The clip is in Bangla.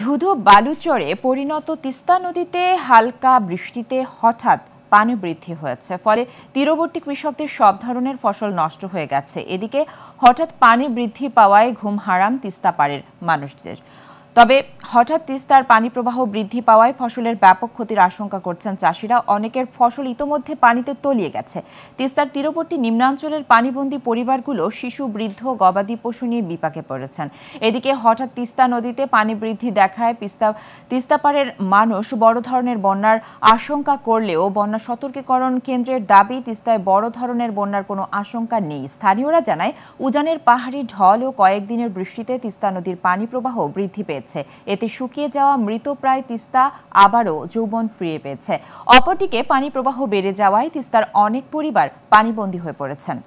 ধুধু বালুচরে পরিণত তিস্তা নদীতে হালকা বৃষ্টিতে হঠাৎ পানি বৃদ্ধি হয়েছে ফলে তীরবর্তী কৃষকদের সব ধরনের ফসল নষ্ট হয়ে গেছে এদিকে হঠাৎ পানি বৃদ্ধি পাওয়ায় ঘুম হারাম তিস্তা পাড়ের মানুষদের তবে হঠাৎ তিস্তার পানি প্রবাহ বৃদ্ধি পাওয়ায় ফসলের ব্যাপক ক্ষতির আশঙ্কা করছেন চাষিরা অনেকের ফসল ইতোমধ্যে পানিতে তলিয়ে গেছে তিস্তার তীরবর্তী নিম্নাঞ্চলের পানিবন্দী পরিবারগুলো শিশু বৃদ্ধ গবাদি পশু নিয়ে বিপাকে পড়েছেন এদিকে হঠাৎ তিস্তা নদীতে পানি বৃদ্ধি দেখায় তিস্তা তিস্তাপাড়ের মানুষ বড় ধরনের বন্যার আশঙ্কা করলেও বন্যা সতর্কীকরণ কেন্দ্রের দাবি তিস্তায় বড় ধরনের বন্যার কোনো আশঙ্কা নেই স্থানীয়রা জানায় উজানের পাহাড়ি ঢল ও কয়েকদিনের বৃষ্টিতে তিস্তা নদীর পানি প্রবাহ বৃদ্ধি পেয়েছে হয়েছে এতে শুকিয়ে যাওয়া মৃত প্রায় তিস্তা আবারও যৌবন ফিরে পেয়েছে অপরদিকে পানি প্রবাহ বেড়ে যাওয়ায় তিস্তার অনেক পরিবার পানিবন্দী হয়ে পড়েছেন